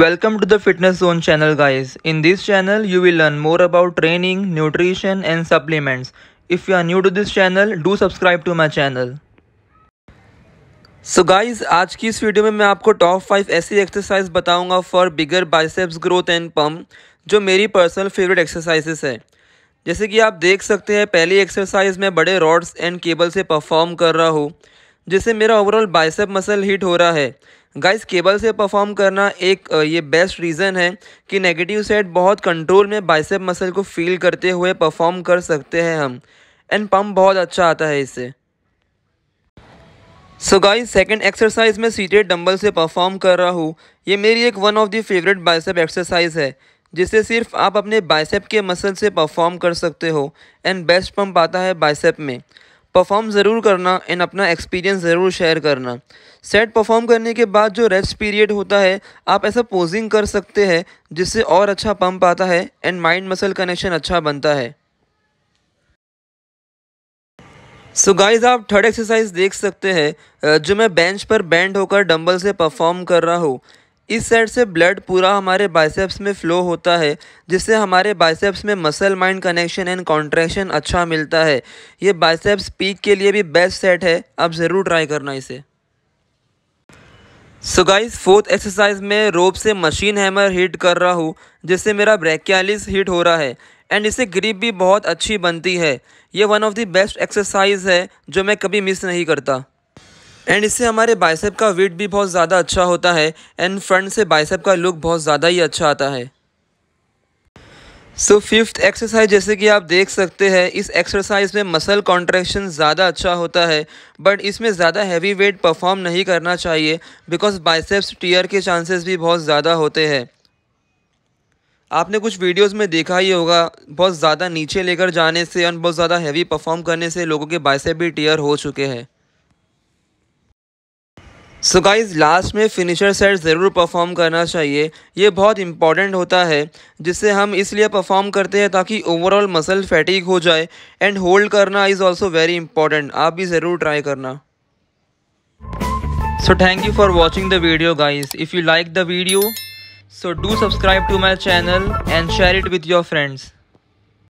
Welcome to the Fitness Zone channel guys. In this channel you will learn more about training, nutrition and supplements. If you are new to this channel do subscribe to my channel. So so guys आज की इस video में मैं आपको top five ऐसी exercise बताऊंगा for bigger biceps growth and pump जो मेरी पर्सनल फेवरेट एक्सरसाइजेस है जैसे कि आप देख सकते हैं पहली एक्सरसाइज मैं बड़े रॉड्स एंड केबल से परफॉर्म कर रहा हूँ जिससे मेरा ओवरऑल बाइसेप मसल हिट हो रहा है गाइस केबल से परफॉर्म करना एक ये बेस्ट रीज़न है कि नेगेटिव सेट बहुत कंट्रोल में बाइसेप मसल को फील करते हुए परफॉर्म कर सकते हैं हम एंड पम्प बहुत अच्छा आता है इससे सो गाइस सेकंड एक्सरसाइज में सीटेड डंबल से परफॉर्म कर रहा हूँ ये मेरी एक one of the favourite bicep exercise है जिसे सिर्फ आप अपने बाइसेप के मसल से परफॉर्म कर सकते हो एंड बेस्ट पम्प आता है बाइसेप में परफॉर्म ज़रूर करना एंड अपना एक्सपीरियंस ज़रूर शेयर करना सेट परफॉर्म करने के बाद जो रेस्ट पीरियड होता है आप ऐसा पोजिंग कर सकते हैं जिससे और अच्छा पंप आता है एंड माइंड मसल कनेक्शन अच्छा बनता है सो so गाइस आप थर्ड एक्सरसाइज देख सकते हैं जो मैं बेंच पर बैंड होकर डंबल से परफॉर्म कर रहा हूँ इस साइड से ब्लड पूरा हमारे बाइसेप्स में फ़्लो होता है जिससे हमारे बाइसेप्स में muscle mind connection and contraction अच्छा मिलता है ये बाइसेप्स पीक के लिए भी बेस्ट सेट है आप ज़रूर ट्राई करना इसे सो गाइस फोर्थ एक्सरसाइज में रोप से मशीन हैमर हिट कर रहा हूँ जिससे मेरा ब्रैकियालिस हिट हो रहा है एंड इससे ग्रिप भी बहुत अच्छी बनती है ये one of the best exercise है जो मैं कभी मिस नहीं करता एंड इससे हमारे बाइसेप का वेट भी बहुत ज़्यादा अच्छा होता है एंड फ्रंट से बाइसेप का लुक बहुत ज़्यादा ही अच्छा आता है सो फिफ्थ एक्सरसाइज जैसे कि आप देख सकते हैं इस एक्सरसाइज में मसल कॉन्ट्रैक्शन ज़्यादा अच्छा होता है बट इसमें ज़्यादा हैवी वेट परफॉर्म नहीं करना चाहिए बिकॉज बाइसेप्स टीयर के चांसेस भी बहुत ज़्यादा होते हैं आपने कुछ वीडियोस में देखा ही होगा बहुत ज़्यादा नीचे लेकर जाने से और बहुत ज़्यादा हैवी परफॉर्म करने से लोगों के बाइसेप भी टीयर हो चुके हैं सो गाइज लास्ट में फिनिशर सेट ज़रूर परफॉर्म करना चाहिए ये बहुत इंपॉर्टेंट होता है जिससे हम इसलिए परफॉर्म करते हैं ताकि ओवरऑल मसल फैटिक हो जाए एंड होल्ड करना इज़ ऑल्सो वेरी इंपॉर्टेंट आप भी ज़रूर ट्राई करना so thank you for watching the video guys if you like the video so do subscribe to my channel and share it with your friends